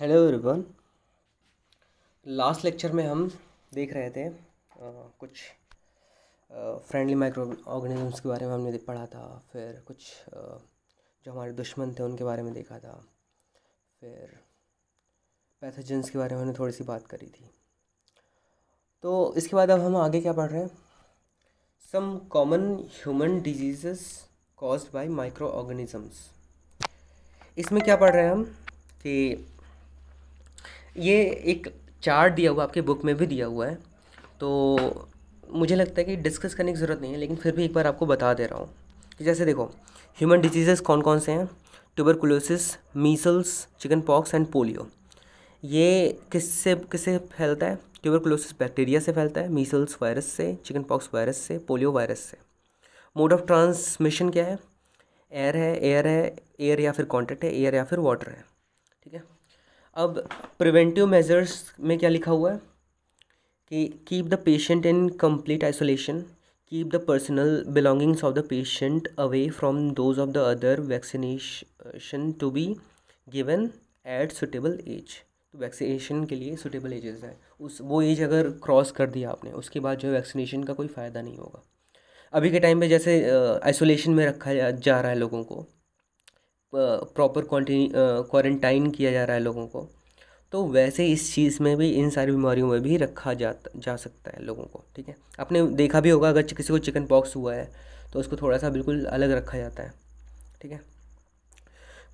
Hello everyone last lecture में हम देख रहे थे आ, कुछ फ्रेंडली माइक्रो ऑर्गेनिजम्स के बारे में हमने पढ़ा था फिर कुछ आ, जो हमारे दुश्मन थे उनके बारे में देखा था फिर पैथोजेंस के बारे में हमने थोड़ी सी बात करी थी तो इसके बाद अब हम आगे क्या पढ़ रहे हैं some common human diseases caused by micro organisms इसमें क्या पढ़ रहे हैं हम कि ये एक चार्ट दिया हुआ आपके बुक में भी दिया हुआ है तो मुझे लगता है कि डिस्कस करने की ज़रूरत नहीं है लेकिन फिर भी एक बार आपको बता दे रहा हूँ कि जैसे देखो ह्यूमन डिजीज़ कौन कौन से हैं tuberculosis measles chicken pox and polio ये किससे किससे फैलता है ट्यूबरकुलोसिस बैक्टीरिया से फैलता है मीसल्स वायरस से चिकन पॉक्स वायरस से पोलियो वायरस से मोड ऑफ ट्रांसमिशन क्या है एयर है एयर है एयर या फिर कॉन्टेक्ट है एयर या फिर वाटर है ठीक है अब प्रिवेंटिव मेजर्स में क्या लिखा हुआ है कि keep the patient in complete isolation keep the personal belongings of the patient away from those of the other vaccination to be given at suitable age तो वैक्सीनेशन के लिए सुटेबल एजेस हैं उस वो एज अगर क्रॉस कर दिया आपने उसके बाद जो है वैक्सीनेशन का कोई फ़ायदा नहीं होगा अभी के टाइम पे जैसे आइसोलेशन में रखा जा रहा है लोगों को प्रॉपर क्वारंटाइन किया जा रहा है लोगों को तो वैसे इस चीज़ में भी इन सारी बीमारियों में भी रखा जा जा सकता है लोगों को ठीक है आपने देखा भी होगा अगर किसी को चिकन पॉक्स हुआ है तो उसको थोड़ा सा बिल्कुल अलग रखा जाता है ठीक है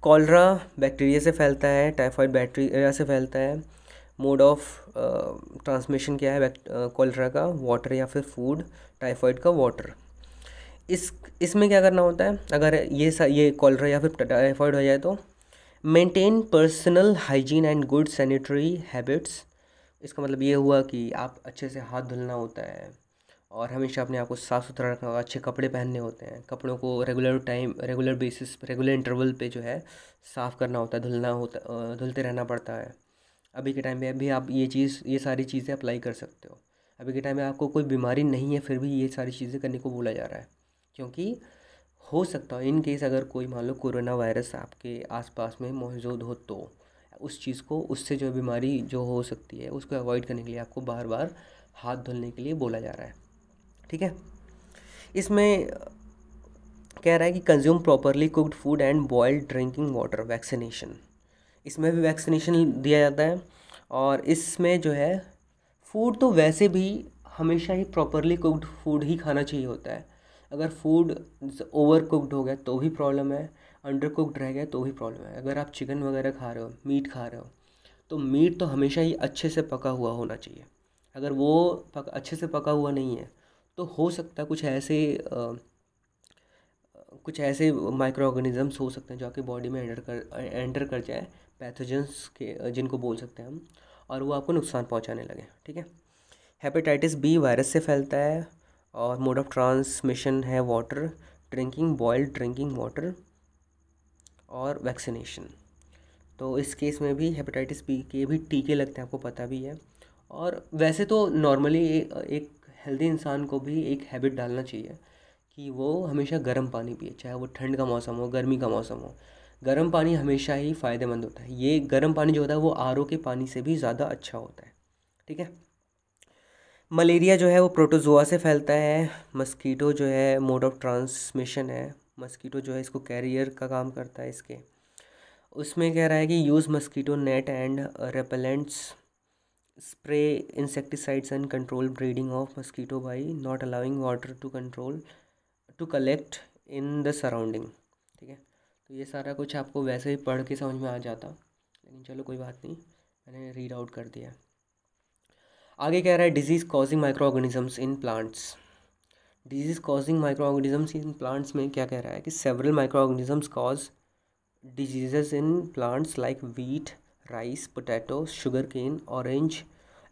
कॉलरा बैक्टीरिया से फैलता है टाइफाइड बैक्टीरिया से फैलता है मोड ऑफ ट्रांसमिशन क्या है कॉलरा का वाटर या फिर फूड टाइफाइड का वाटर इस इसमें क्या करना होता है अगर ये ये कॉलरा या फिर टाइफॉइड हो जाए तो maintain personal hygiene and good sanitary habits इसका मतलब ये हुआ कि आप अच्छे से हाथ धुलना होता है और हमेशा अपने आप को साफ़ सुथरा रखना होगा अच्छे कपड़े पहनने होते हैं कपड़ों को regular time regular basis regular interval पे जो है साफ़ करना होता है धुलना होता धुलते रहना पड़ता है अभी के टाइम पे अभी आप ये चीज़ ये सारी चीज़ें अप्लाई कर सकते हो अभी के टाइम में आपको कोई बीमारी नहीं है फिर भी ये सारी चीज़ें करने को बोला जा रहा है क्योंकि हो सकता है इन केस अगर कोई मान लो कोरोना वायरस आपके आसपास में मौजूद हो तो उस चीज़ को उससे जो बीमारी जो हो सकती है उसको अवॉइड करने के लिए आपको बार बार हाथ धुलने के लिए बोला जा रहा है ठीक है इसमें कह रहा है कि consume properly cooked food and boiled drinking water vaccination इसमें भी वैक्सीनेशन दिया जाता है और इसमें जो है फूड तो वैसे भी हमेशा ही प्रॉपरली कुक्ड फूड ही खाना चाहिए होता है अगर फूड ओवर कुकड हो गया तो भी प्रॉब्लम है अंडर कुकड रह गया तो भी प्रॉब्लम है अगर आप चिकन वगैरह खा रहे हो मीट खा रहे हो तो मीट तो हमेशा ही अच्छे से पका हुआ होना चाहिए अगर वो पक, अच्छे से पका हुआ नहीं है तो हो सकता है कुछ ऐसे आ, कुछ ऐसे माइक्रो ऑर्गेनिजम्स हो सकते हैं जो आपके बॉडी में एंटर कर एंटर कर जाए पैथोजेंस के जिनको बोल सकते हैं हम और वो आपको नुकसान पहुंचाने लगे ठीक है हेपेटाइटिस बी वायरस से फैलता है और मोड ऑफ ट्रांसमिशन है water drinking boiled drinking water और वैक्सीनेशन तो इस केस में भी हेपेटाइटिस बी के भी टीके लगते हैं आपको पता भी है और वैसे तो नॉर्मली एक हेल्दी इंसान को भी एक हैबिट डालना चाहिए कि वो हमेशा गर्म पानी पिए चाहे वो ठंड का मौसम हो गर्मी का मौसम हो गर्म पानी हमेशा ही फ़ायदेमंद होता है ये गर्म पानी जो होता है वो आर के पानी से भी ज़्यादा अच्छा होता है ठीक है मलेरिया जो है वो प्रोटोजोआ से फैलता है मस्कीटो जो है मोड ऑफ ट्रांसमिशन है मस्कीटो जो है इसको कैरियर का काम करता है इसके उसमें कह रहा है कि use mosquito net and repellents spray insecticides and control breeding of mosquito by not allowing water to control to collect in the surrounding ठीक है तो ये सारा कुछ आपको वैसे ही पढ़ के समझ में आ जाता लेकिन चलो कोई बात नहीं मैंने रीड आउट कर दिया आगे कह रहा है disease causing micro organisms in plants disease causing micro organisms in plants में क्या कह रहा है कि several micro organisms cause diseases in plants like wheat rice potato sugar cane orange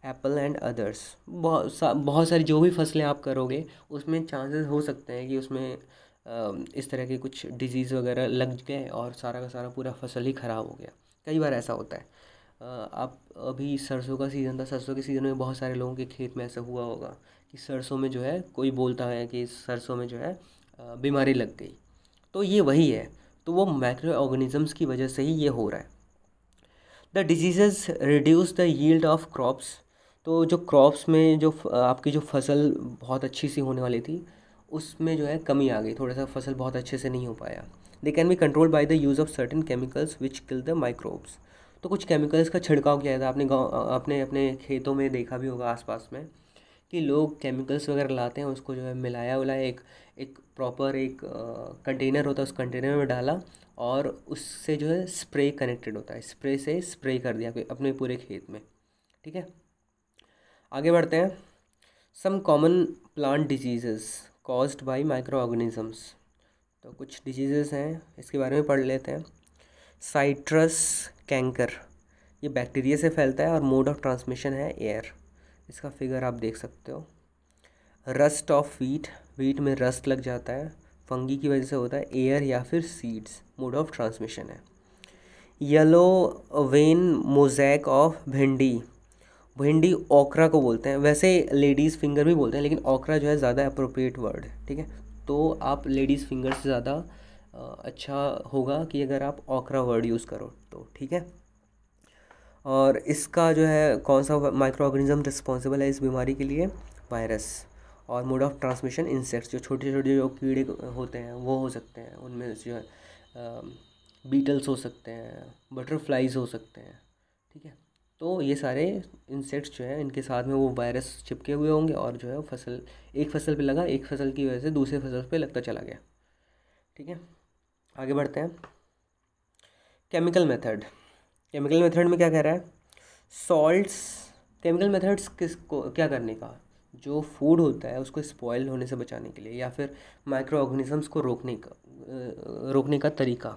apple and others बहुत बहुत सारी जो भी फसलें आप करोगे उसमें चांसेस हो सकते हैं कि उसमें इस तरह के कुछ डिजीज़ वगैरह लग गए और सारा का सारा पूरा फसल ही ख़राब हो गया कई बार ऐसा होता है आप अभी सरसों का सीज़न था सरसों के सीज़न में बहुत सारे लोगों के खेत में ऐसा हुआ होगा कि सरसों में जो है कोई बोलता है कि सरसों में जो है बीमारी लग गई तो ये वही है तो वो माइक्रो ऑर्गेनिजम्स की वजह से ही ये हो रहा है the disease reduce the yield of crops तो जो क्रॉप्स में जो आपकी जो फसल बहुत अच्छी सी होने वाली थी उसमें जो है कमी आ गई थोड़ा सा फसल बहुत अच्छे से नहीं हो पाया they can be control by the use of certain chemicals which kill the microbes तो कुछ केमिकल्स का छिड़काव किया था आपने गाँव अपने अपने खेतों में देखा भी होगा आसपास में कि लोग केमिकल्स वगैरह लाते हैं उसको जो है मिलाया उलाया एक एक प्रॉपर एक कंटेनर होता है उस कंटेनर में डाला और उससे जो है स्प्रे कनेक्टेड होता है स्प्रे से स्प्रे कर दिया अपने पूरे खेत में ठीक है आगे बढ़ते हैं some common plant diseases caused by micro organisms तो कुछ डिजीजेस हैं इसके बारे में पढ़ लेते हैं साइट्रस कैंकर ये बैक्टीरिया से फैलता है और मोड ऑफ ट्रांसमिशन है एयर इसका फिगर आप देख सकते हो रस्ट ऑफ वीट वीट में रस्ट लग जाता है फंगी की वजह से होता है एयर या फिर सीड्स मोड ऑफ ट्रांसमिशन है yellow vein mosaic of bhindi bhindi ओकरा को बोलते हैं वैसे लेडीज़ फिंगर भी बोलते हैं लेकिन ओकरा जो है ज़्यादा अप्रोप्रिएट वर्ड है ठीक है तो आप लेडीज़ फिंगर से ज़्यादा अच्छा होगा कि अगर आप ओकरा वर्ड यूज़ करो तो ठीक है और इसका जो है कौन सा माइक्रो ऑर्गेनिज्म रिस्पॉन्सिबल है इस बीमारी के लिए वायरस और मोड ऑफ ट्रांसमिशन इंसेक्ट्स जो छोटे छोटे जो कीड़े होते हैं वो हो सकते हैं उनमें जो है बीटल्स हो सकते हैं बटरफ्लाइज हो सकते हैं ठीक है तो ये सारे इंसेक्ट्स जो हैं इनके साथ में वो वायरस चिपके हुए होंगे और जो है फसल एक फसल पे लगा एक फसल की वजह से दूसरे फसल पे लगता चला गया ठीक है आगे बढ़ते हैं केमिकल मेथड केमिकल मेथड में क्या कह रहा है सॉल्ट्स केमिकल मेथड्स किस को क्या करने का जो फूड होता है उसको स्पॉयल होने से बचाने के लिए या फिर माइक्रो ऑर्गेनिजम्स को रोकने का रोकने का तरीका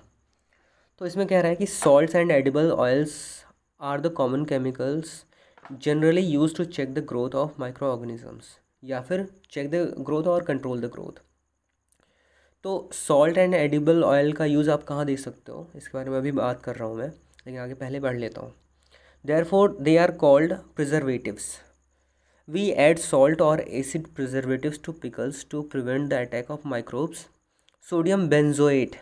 तो इसमें कह रहा है कि salts and edible oils are the common chemicals generally use to check the growth of micro organisms या फिर चेक द ग्रोथ और कंट्रोल द ग्रोथ तो सॉल्ट एंड एडिबल ऑयल का यूज़ आप कहाँ देख सकते हो इसके बारे में अभी बात कर रहा हूँ मैं लेकिन आगे पहले पढ़ लेता हूँ therefore they are called preservatives we add salt और acid preservatives to pickles to prevent the attack of microbes sodium benzoate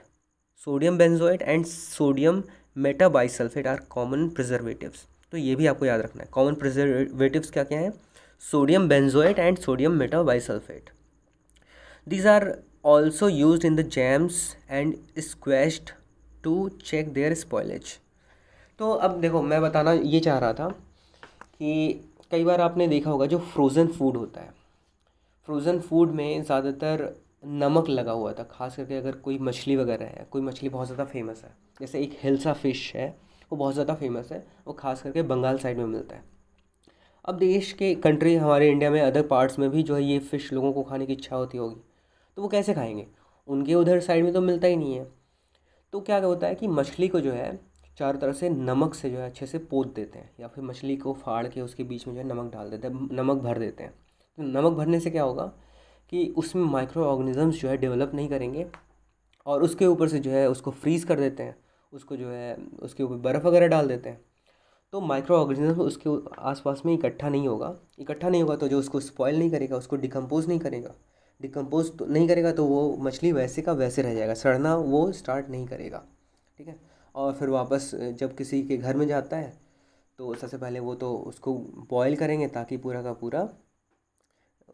sodium benzoate and sodium metabisulphite are common preservatives तो ये भी आपको याद रखना है कॉमन प्रिजर्वेटिव्स क्या क्या हैं sodium benzoate and sodium metabisulphite these are also used in the jams and squashed to check their spoilage तो अब देखो मैं बताना ये चाह रहा था कि कई बार आपने देखा होगा जो फ्रोज़न फूड होता है फ्रोज़न फूड में ज़्यादातर नमक लगा हुआ था खास करके अगर कोई मछली वगैरह है कोई मछली बहुत ज़्यादा फेमस है जैसे एक हिल्सा फिश है वो बहुत ज़्यादा फेमस है वो खास करके बंगाल साइड में मिलता है अब देश के कंट्री हमारे इंडिया में अदर पार्ट्स में भी जो है ये फ़िश लोगों को खाने की इच्छा होती होगी तो वो कैसे खाएंगे उनके उधर साइड में तो मिलता ही नहीं है तो क्या होता है कि मछली को जो है चारों तरफ से नमक से जो है अच्छे से पोत देते हैं या फिर मछली को फाड़ के उसके बीच में जो है नमक डाल देते हैं नमक भर देते हैं तो नमक भरने से क्या होगा कि उसमें माइक्रो ऑर्गेनिजम्स जो है डेवलप नहीं करेंगे और उसके ऊपर से जो है उसको फ्रीज़ कर देते हैं उसको जो है उसके ऊपर बर्फ़ वगैरह डाल देते हैं तो माइक्रो ऑर्गेनिज्म उसके आसपास में इकट्ठा नहीं होगा इकट्ठा नहीं होगा तो जो उसको स्पॉयल नहीं करेगा उसको डिकम्पोज नहीं करेगा डिकम्पोज तो नहीं करेगा तो वो मछली वैसे का वैसे रह जाएगा सड़ना वो स्टार्ट नहीं करेगा ठीक है और फिर वापस जब किसी के घर में जाता है तो सबसे पहले वो तो उसको बॉयल करेंगे ताकि पूरा का पूरा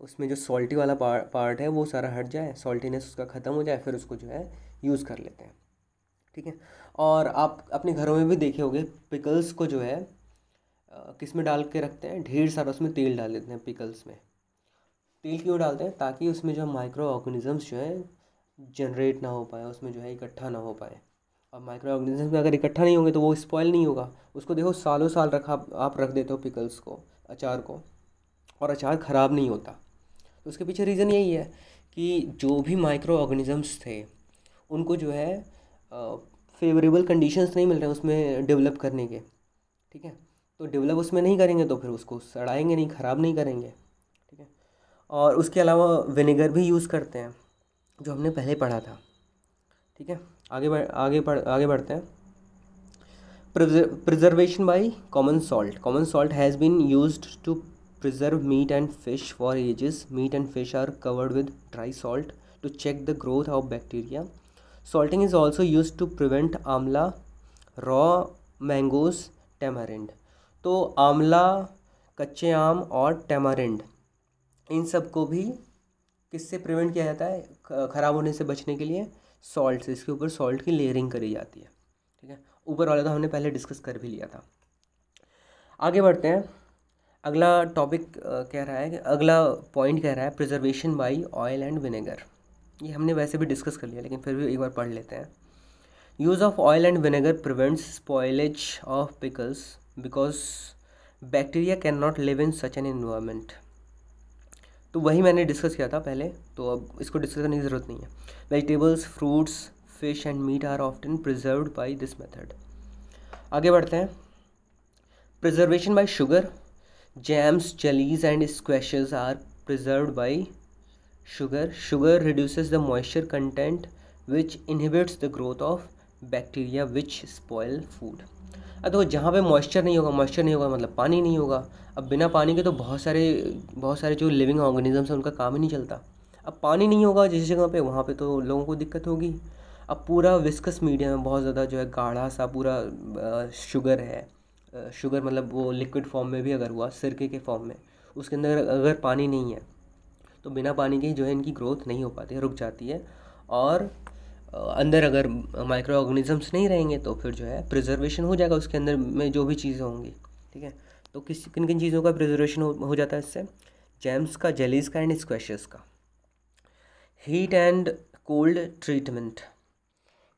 उसमें जो सॉल्टी वाला पार्ट है वो सारा हट जाए सॉल्टीनेस उसका ख़त्म हो जाए फिर उसको जो है यूज़ कर लेते हैं ठीक है और आप अपने घरों में भी देखे होंगे पिकल्स को जो है किस में डाल के रखते हैं ढेर सारा उसमें तेल डाल देते हैं पिकल्स में तेल क्यों डालते हैं ताकि उसमें जो माइक्रो ऑर्गेनिजम्स जो है जनरेट ना हो पाए उसमें जो है इकट्ठा ना हो पाए और माइक्रो ऑर्गेनिजम्स अगर इकट्ठा नहीं होंगे तो वो स्पॉयल नहीं होगा उसको देखो सालों साल रखा आप रख देते हो पिकल्स को अचार को और अचार ख़राब नहीं होता तो उसके पीछे रीज़न यही है कि जो भी माइक्रो ऑर्गेनिजम्स थे उनको जो है फेवरेबल कंडीशंस नहीं मिल रहे उसमें डेवलप करने के ठीक है तो डेवलप उसमें नहीं करेंगे तो फिर उसको सड़ाएंगे नहीं ख़राब नहीं करेंगे और उसके अलावा विनेगर भी यूज़ करते हैं जो हमने पहले पढ़ा था ठीक है आगे बढ़ आगे बढ़ आगे बढ़ते हैं preservation by common salt common salt has been used to preserve meat and fish for ages meat and fish are covered with dry salt to check the growth of bacteria salting is also use to prevent amla raw mangoes tamarind. तो आमला कच्चे आम और टेमारिंड इन सब को भी किससे prevent किया जाता है ख़राब होने से बचने के लिए सॉल्ट से इसके ऊपर सॉल्ट की लेयरिंग करी जाती है ठीक है ऊपर वाला तो हमने पहले डिस्कस कर भी लिया था आगे बढ़ते हैं अगला टॉपिक कह रहा है अगला पॉइंट कह रहा है preservation by oil and vinegar ये हमने वैसे भी डिस्कस कर लिया लेकिन फिर भी एक बार पढ़ लेते हैं use of oil and vinegar prevents spoilage of pickles because bacteria can not live in such an environment तो वही मैंने डिस्कस किया था पहले तो अब इसको डिस्कस करने की ज़रूरत नहीं है vegetables fruits fish and meat are often preserve by this method आगे बढ़ते हैं preservation by sugar jams jellies and squashes are preserve by sugar sugar reduce the moisture content which inhibits the growth of bacteria which spoil food अब देखो जहाँ पे moisture नहीं होगा moisture नहीं होगा मतलब पानी नहीं होगा अब बिना पानी के तो बहुत सारे बहुत सारे जो लिविंग ऑर्गेनिजम्स हैं उनका काम ही नहीं चलता अब पानी नहीं होगा जिस जगह पे वहाँ पे तो लोगों को दिक्कत होगी अब पूरा विस्कस मीडियम है बहुत ज़्यादा जो है गाढ़ा सा पूरा शुगर है शुगर मतलब वो लिक्विड फॉर्म में भी अगर हुआ सिरके के फॉर्म में उसके अंदर अगर पानी नहीं है तो बिना पानी के जो है इनकी ग्रोथ नहीं हो पाती है रुक जाती है और अंदर अगर माइक्रो ऑर्गेनिजम्स नहीं रहेंगे तो फिर जो है प्रिजर्वेशन हो जाएगा उसके अंदर में जो भी चीज़ें होंगी ठीक है तो किस किन किन चीज़ों का प्रिजर्वेशन हो, हो जाता है इससे जैम्स का जेलीज का एंड स्क्वेशस का heat and cold treatment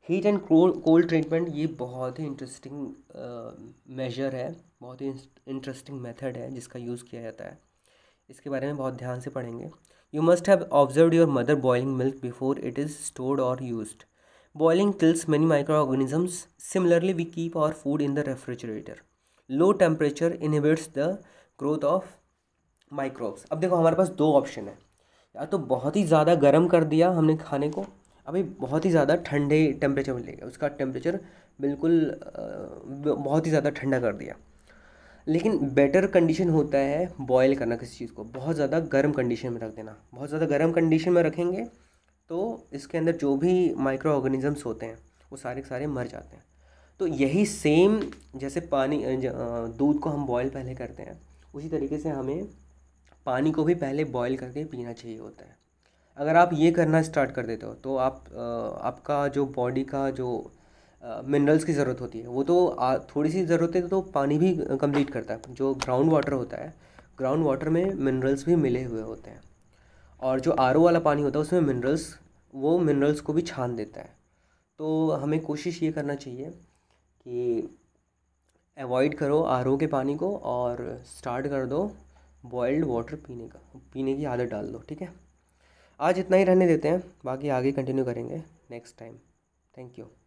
heat and cold treatment ये बहुत ही इंटरेस्टिंग मेजर है बहुत ही इंटरेस्टिंग मेथड है जिसका यूज़ किया जाता है इसके बारे में बहुत ध्यान से पढ़ेंगे you must have observe your mother boiling milk before it is stored और use boiling kills many micro organisms similarly we keep our food in the refrigerator low temperature inhibits the growth of microbes अब देखो हमारे पास दो option है या तो बहुत ही ज़्यादा गर्म कर दिया हमने खाने को अभी बहुत ही ज़्यादा ठंडे टेम्परेचर गया उसका टेम्परेचर बिल्कुल बहुत ही ज़्यादा ठंडा कर दिया लेकिन बेटर कंडीशन होता है बॉयल करना किसी चीज़ को बहुत ज़्यादा गर्म कंडीशन में रख देना बहुत ज़्यादा गर्म कंडीशन में रखेंगे तो इसके अंदर जो भी माइक्रो ऑर्गेनिजम्स होते हैं वो सारे के सारे मर जाते हैं तो यही सेम जैसे पानी दूध को हम बॉयल पहले करते हैं उसी तरीके से हमें पानी को भी पहले बॉयल करके पीना चाहिए होता है अगर आप ये करना स्टार्ट कर देते हो तो आप आपका जो बॉडी का जो मिनरल्स की ज़रूरत होती है वो तो आ, थोड़ी सी ज़रूरत है तो पानी भी कंप्लीट करता है जो ग्राउंड वाटर होता है ग्राउंड वाटर में मिनरल्स भी मिले हुए होते हैं और जो आर वाला पानी होता है उसमें मिनरल्स वो मिनरल्स को भी छान देता है तो हमें कोशिश ये करना चाहिए कि अवॉइड करो आर के पानी को और स्टार्ट कर दो बॉयल्ड वाटर पीने का पीने की आदत डाल दो ठीक है आज इतना ही रहने देते हैं बाकी आगे कंटिन्यू करेंगे नेक्स्ट टाइम थैंक यू